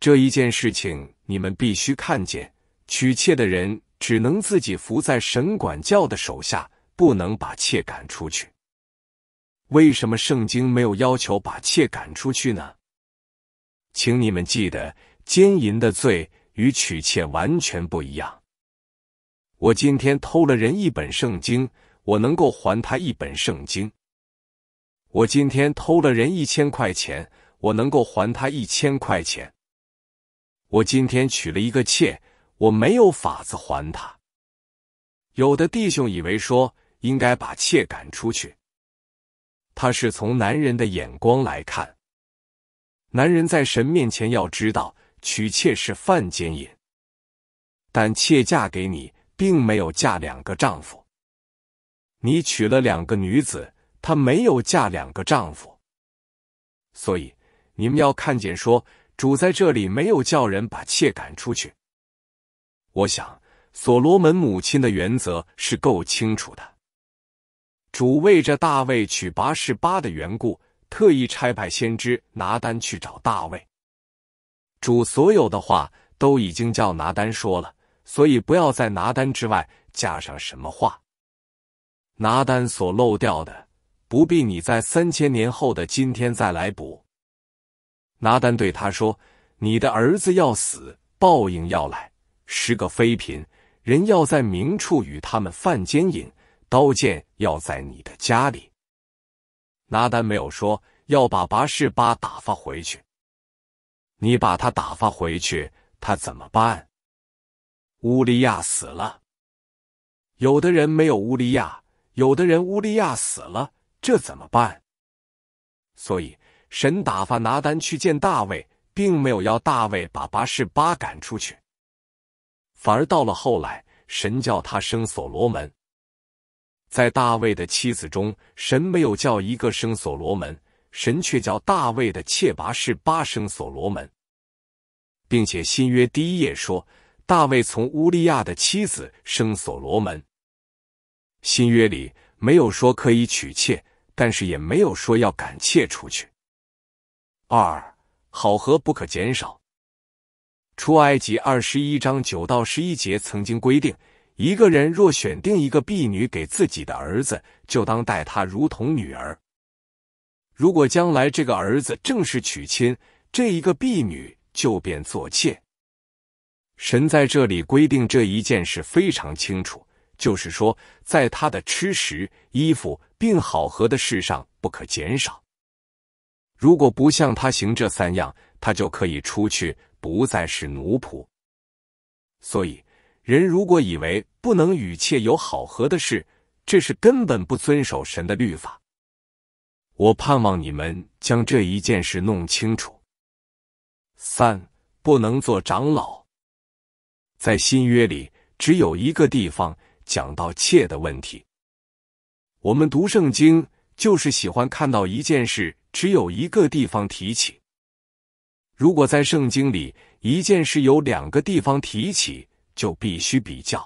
这一件事情你们必须看见，娶妾的人只能自己伏在神管教的手下，不能把妾赶出去。为什么圣经没有要求把妾赶出去呢？请你们记得，奸淫的罪与娶妾完全不一样。我今天偷了人一本圣经。我能够还他一本圣经。我今天偷了人一千块钱，我能够还他一千块钱。我今天娶了一个妾，我没有法子还他。有的弟兄以为说，应该把妾赶出去。他是从男人的眼光来看，男人在神面前要知道，娶妾是犯奸淫。但妾嫁给你，并没有嫁两个丈夫。你娶了两个女子，她没有嫁两个丈夫，所以你们要看见说主在这里没有叫人把妾赶出去。我想所罗门母亲的原则是够清楚的。主为着大卫娶拔十巴的缘故，特意差派先知拿单去找大卫。主所有的话都已经叫拿单说了，所以不要在拿单之外加上什么话。拿丹所漏掉的，不必你在三千年后的今天再来补。拿丹对他说：“你的儿子要死，报应要来。十个妃嫔，人要在明处与他们犯奸淫，刀剑要在你的家里。”拿丹没有说要把八十巴打发回去。你把他打发回去，他怎么办？乌利亚死了，有的人没有乌利亚。有的人乌利亚死了，这怎么办？所以神打发拿丹去见大卫，并没有要大卫把八士八赶出去，反而到了后来，神叫他生所罗门。在大卫的妻子中，神没有叫一个生所罗门，神却叫大卫的妾拔士八生所罗门，并且新约第一页说，大卫从乌利亚的妻子生所罗门。新约里没有说可以娶妾，但是也没有说要赶妾出去。二好合不可减少。出埃及二十一章九到十一节曾经规定，一个人若选定一个婢女给自己的儿子，就当待他如同女儿。如果将来这个儿子正式娶亲，这一个婢女就变做妾。神在这里规定这一件事非常清楚。就是说，在他的吃食、衣服并好合的事上不可减少。如果不向他行这三样，他就可以出去，不再是奴仆。所以，人如果以为不能与妾有好合的事，这是根本不遵守神的律法。我盼望你们将这一件事弄清楚。三，不能做长老。在新约里，只有一个地方。讲到妾的问题，我们读圣经就是喜欢看到一件事只有一个地方提起。如果在圣经里一件事有两个地方提起，就必须比较；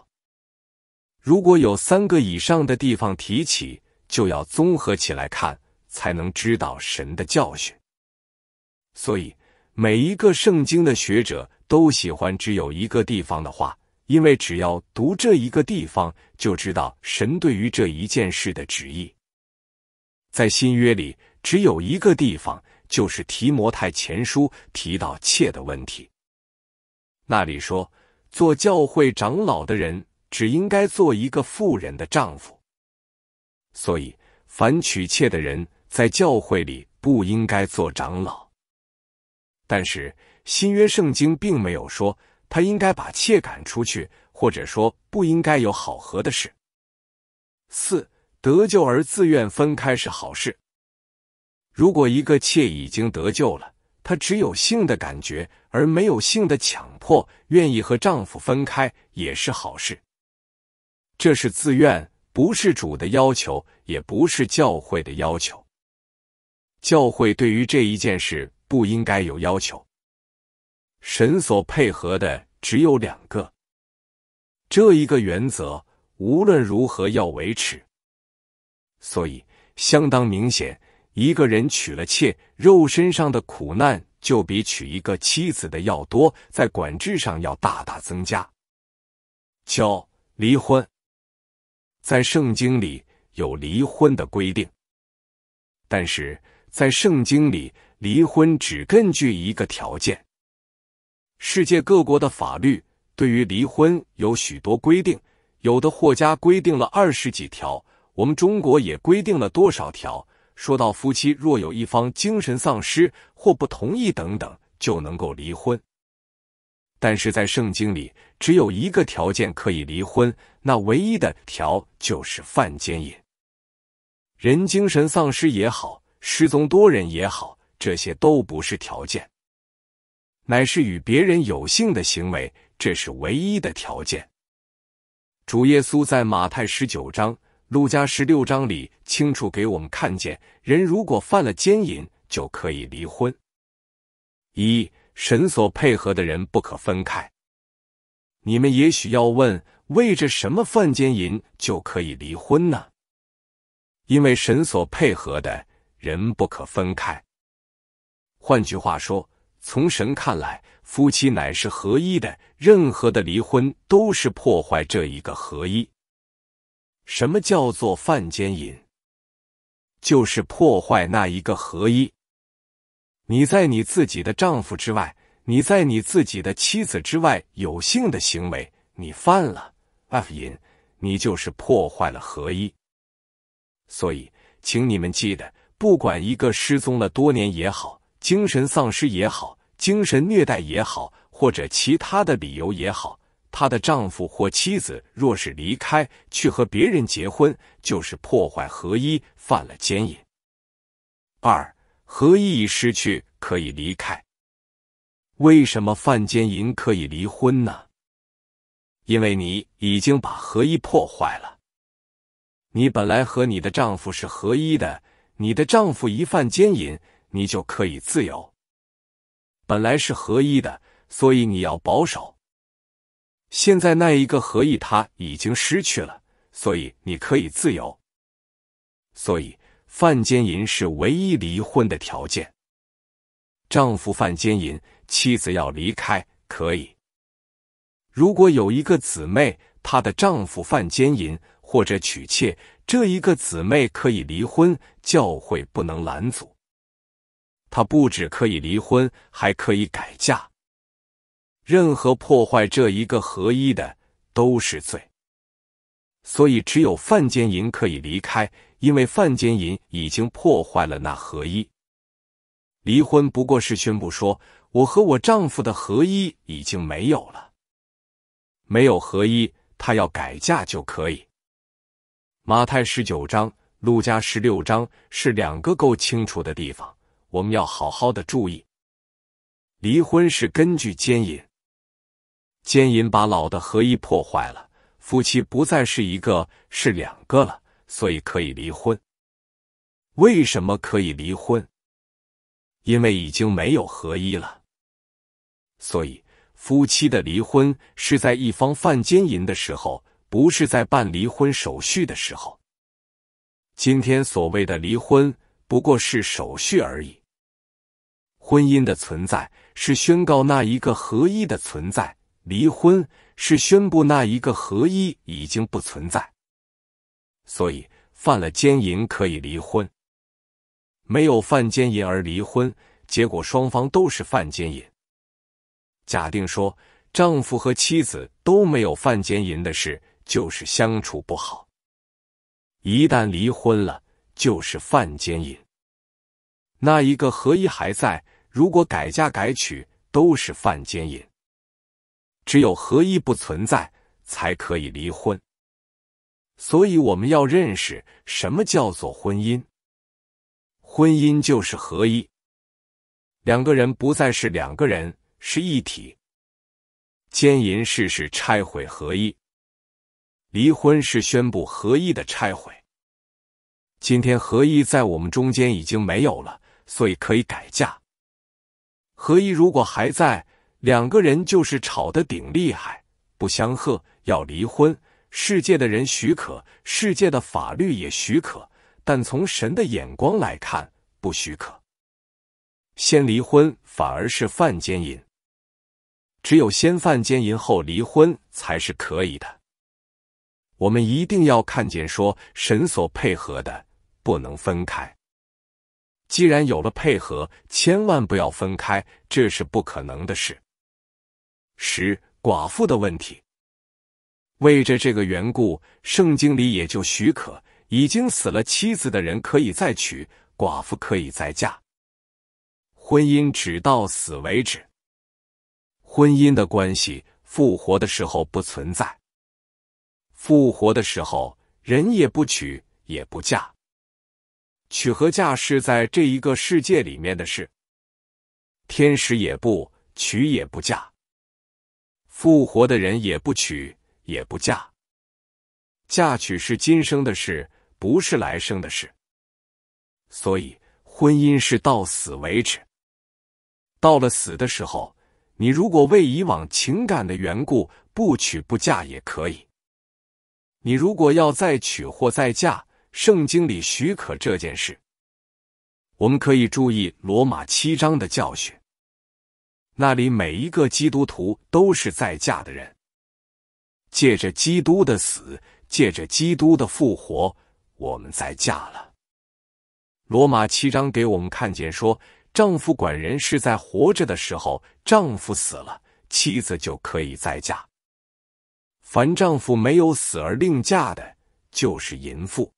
如果有三个以上的地方提起，就要综合起来看，才能知道神的教训。所以，每一个圣经的学者都喜欢只有一个地方的话。因为只要读这一个地方，就知道神对于这一件事的旨意。在新约里，只有一个地方，就是提摩太前书提到妾的问题。那里说，做教会长老的人只应该做一个妇人的丈夫，所以凡娶妾的人，在教会里不应该做长老。但是新约圣经并没有说。他应该把妾赶出去，或者说不应该有好合的事。四得救而自愿分开是好事。如果一个妾已经得救了，她只有性的感觉而没有性的强迫，愿意和丈夫分开也是好事。这是自愿，不是主的要求，也不是教会的要求。教会对于这一件事不应该有要求。神所配合的只有两个，这一个原则无论如何要维持。所以相当明显，一个人娶了妾，肉身上的苦难就比娶一个妻子的要多，在管制上要大大增加。九、离婚，在圣经里有离婚的规定，但是在圣经里离婚只根据一个条件。世界各国的法律对于离婚有许多规定，有的霍家规定了二十几条，我们中国也规定了多少条。说到夫妻若有一方精神丧失或不同意等等，就能够离婚。但是在圣经里只有一个条件可以离婚，那唯一的条就是犯奸淫。人精神丧失也好，失踪多人也好，这些都不是条件。乃是与别人有性的行为，这是唯一的条件。主耶稣在马太十九章、路加十六章里清楚给我们看见，人如果犯了奸淫，就可以离婚。一神所配合的人不可分开。你们也许要问：为着什么犯奸淫就可以离婚呢？因为神所配合的人不可分开。换句话说。从神看来，夫妻乃是合一的，任何的离婚都是破坏这一个合一。什么叫做犯奸淫？就是破坏那一个合一。你在你自己的丈夫之外，你在你自己的妻子之外有性的行为，你犯了 F 淫，你就是破坏了合一。所以，请你们记得，不管一个失踪了多年也好，精神丧失也好。精神虐待也好，或者其他的理由也好，她的丈夫或妻子若是离开去和别人结婚，就是破坏合一，犯了奸淫。二合一已失去，可以离开。为什么犯奸淫可以离婚呢？因为你已经把合一破坏了。你本来和你的丈夫是合一的，你的丈夫一犯奸淫，你就可以自由。本来是合一的，所以你要保守。现在那一个合一他已经失去了，所以你可以自由。所以犯奸淫是唯一离婚的条件。丈夫犯奸淫，妻子要离开，可以。如果有一个姊妹，她的丈夫犯奸淫或者娶妾，这一个姊妹可以离婚，教会不能拦阻。他不止可以离婚，还可以改嫁。任何破坏这一个合一的都是罪，所以只有范奸银可以离开，因为范奸银已经破坏了那合一。离婚不过是宣布说我和我丈夫的合一已经没有了，没有合一，他要改嫁就可以。马太十九章、路加十六章是两个够清楚的地方。我们要好好的注意，离婚是根据奸淫，奸淫把老的合一破坏了，夫妻不再是一个，是两个了，所以可以离婚。为什么可以离婚？因为已经没有合一了，所以夫妻的离婚是在一方犯奸淫的时候，不是在办离婚手续的时候。今天所谓的离婚不过是手续而已。婚姻的存在是宣告那一个合一的存在，离婚是宣布那一个合一已经不存在。所以犯了奸淫可以离婚，没有犯奸淫而离婚，结果双方都是犯奸淫。假定说丈夫和妻子都没有犯奸淫的事，就是相处不好，一旦离婚了就是犯奸淫，那一个合一还在。如果改嫁改娶都是犯奸淫，只有合一不存在才可以离婚。所以我们要认识什么叫做婚姻？婚姻就是合一，两个人不再是两个人，是一体。奸淫是是拆毁合一，离婚是宣布合一的拆毁。今天合一在我们中间已经没有了，所以可以改嫁。合一如果还在，两个人就是吵得顶厉害，不相合，要离婚。世界的人许可，世界的法律也许可，但从神的眼光来看，不许可。先离婚反而是犯奸淫，只有先犯奸淫后离婚才是可以的。我们一定要看见，说神所配合的不能分开。既然有了配合，千万不要分开，这是不可能的事。十寡妇的问题，为着这个缘故，圣经里也就许可已经死了妻子的人可以再娶，寡妇可以再嫁。婚姻只到死为止，婚姻的关系复活的时候不存在，复活的时候人也不娶也不嫁。娶和嫁是在这一个世界里面的事，天使也不娶也不嫁，复活的人也不娶也不嫁。嫁娶是今生的事，不是来生的事，所以婚姻是到死为止。到了死的时候，你如果为以往情感的缘故不娶不嫁也可以。你如果要再娶或再嫁，圣经里许可这件事，我们可以注意罗马七章的教训。那里每一个基督徒都是在嫁的人，借着基督的死，借着基督的复活，我们再嫁了。罗马七章给我们看见说，丈夫管人是在活着的时候，丈夫死了，妻子就可以再嫁。凡丈夫没有死而另嫁的，就是淫妇。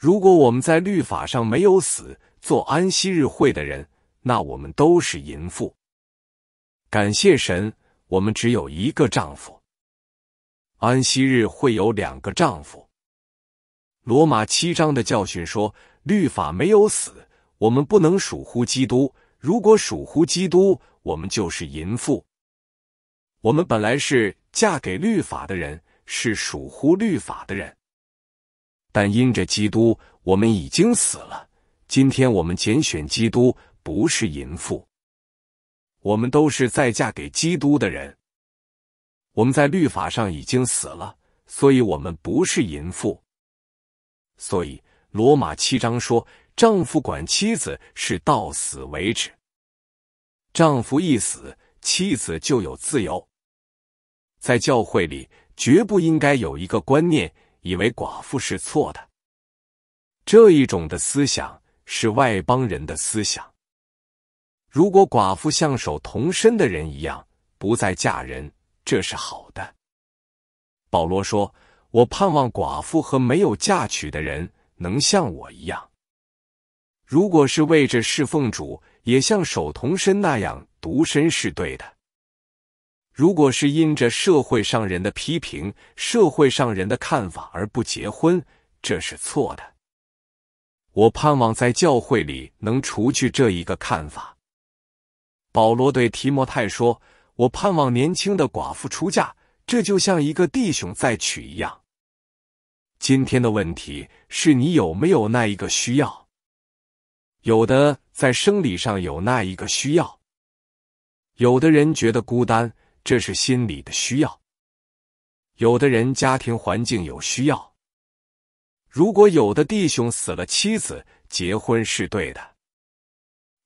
如果我们在律法上没有死，做安息日会的人，那我们都是淫妇。感谢神，我们只有一个丈夫。安息日会有两个丈夫。罗马七章的教训说，律法没有死，我们不能属乎基督。如果属乎基督，我们就是淫妇。我们本来是嫁给律法的人，是属乎律法的人。但因着基督，我们已经死了。今天我们拣选基督，不是淫妇。我们都是再嫁给基督的人。我们在律法上已经死了，所以我们不是淫妇。所以罗马七章说：“丈夫管妻子是到死为止。丈夫一死，妻子就有自由。”在教会里，绝不应该有一个观念。以为寡妇是错的这一种的思想是外邦人的思想。如果寡妇像守童身的人一样不再嫁人，这是好的。保罗说：“我盼望寡妇和没有嫁娶的人能像我一样。如果是为着侍奉主，也像守童身那样独身是对的。”如果是因着社会上人的批评、社会上人的看法而不结婚，这是错的。我盼望在教会里能除去这一个看法。保罗对提摩太说：“我盼望年轻的寡妇出嫁，这就像一个弟兄再娶一样。”今天的问题是你有没有那一个需要？有的，在生理上有那一个需要；有的人觉得孤单。这是心理的需要。有的人家庭环境有需要。如果有的弟兄死了妻子，结婚是对的；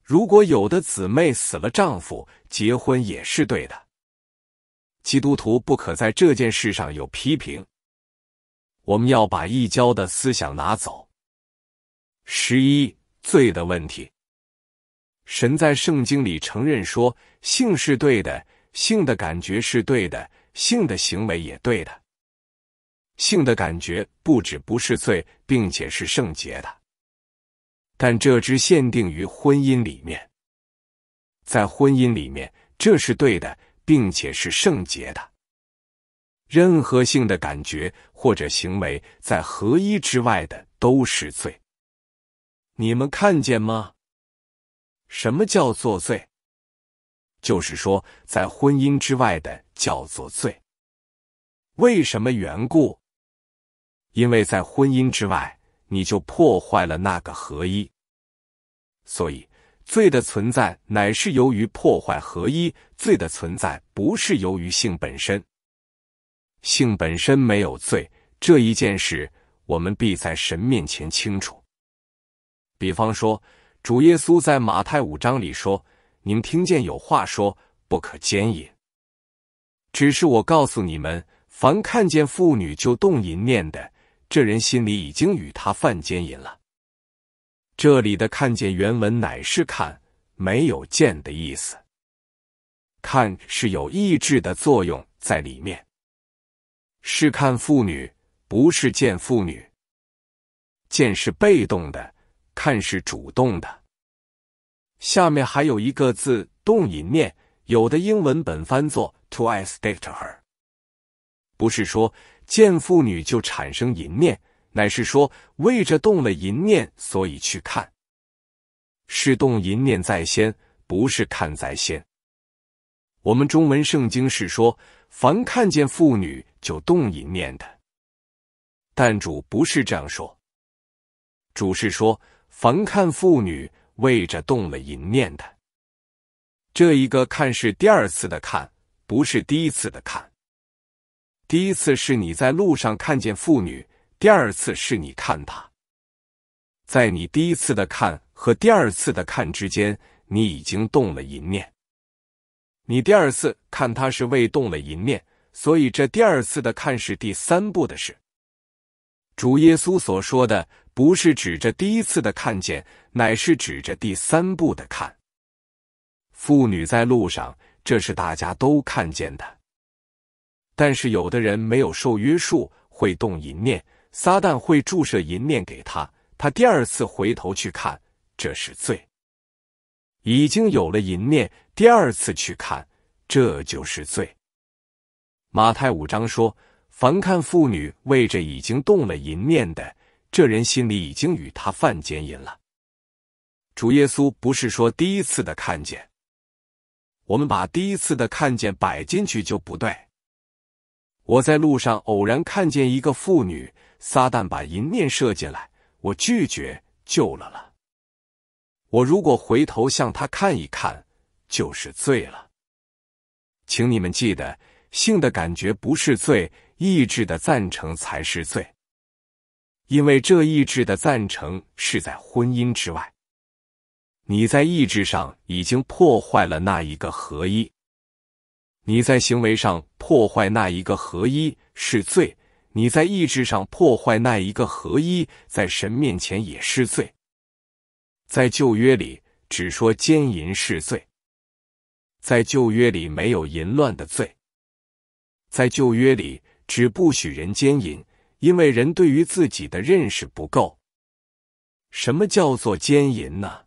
如果有的姊妹死了丈夫，结婚也是对的。基督徒不可在这件事上有批评。我们要把异教的思想拿走。十一罪的问题，神在圣经里承认说，性是对的。性的感觉是对的，性的行为也对的。性的感觉不只不是罪，并且是圣洁的。但这只限定于婚姻里面。在婚姻里面，这是对的，并且是圣洁的。任何性的感觉或者行为在合一之外的都是罪。你们看见吗？什么叫做罪？就是说，在婚姻之外的叫做罪。为什么缘故？因为在婚姻之外，你就破坏了那个合一。所以，罪的存在乃是由于破坏合一。罪的存在不是由于性本身，性本身没有罪。这一件事，我们必在神面前清楚。比方说，主耶稣在马太五章里说。您听见有话说，不可奸淫。只是我告诉你们，凡看见妇女就动淫念的，这人心里已经与他犯奸淫了。这里的“看见”原文乃是“看”，没有“见”的意思。看是有意志的作用在里面，是看妇女，不是见妇女。见是被动的，看是主动的。下面还有一个字“动淫念”，有的英文本翻作 “to estimate her”。不是说见妇女就产生淫念，乃是说为着动了淫念，所以去看。是动淫念在先，不是看在先。我们中文圣经是说，凡看见妇女就动淫念的，但主不是这样说，主是说凡看妇女。为着动了淫念的，这一个看是第二次的看，不是第一次的看。第一次是你在路上看见妇女，第二次是你看她。在你第一次的看和第二次的看之间，你已经动了淫念。你第二次看她是未动了淫念，所以这第二次的看是第三步的事。主耶稣所说的。不是指着第一次的看见，乃是指着第三步的看。妇女在路上，这是大家都看见的。但是有的人没有受约束，会动淫念，撒旦会注射淫念给他。他第二次回头去看，这是罪。已经有了淫念，第二次去看，这就是罪。马太五章说：“凡看妇女为着已经动了淫念的。”这人心里已经与他犯奸淫了。主耶稣不是说第一次的看见，我们把第一次的看见摆进去就不对。我在路上偶然看见一个妇女，撒旦把淫念射进来，我拒绝救了了。我如果回头向他看一看，就是罪了。请你们记得，性的感觉不是罪，意志的赞成才是罪。因为这意志的赞成是在婚姻之外，你在意志上已经破坏了那一个合一；你在行为上破坏那一个合一，是罪；你在意志上破坏那一个合一，在神面前也是罪。在旧约里只说奸淫是罪，在旧约里没有淫乱的罪，在旧约里只不许人奸淫。因为人对于自己的认识不够，什么叫做奸淫呢？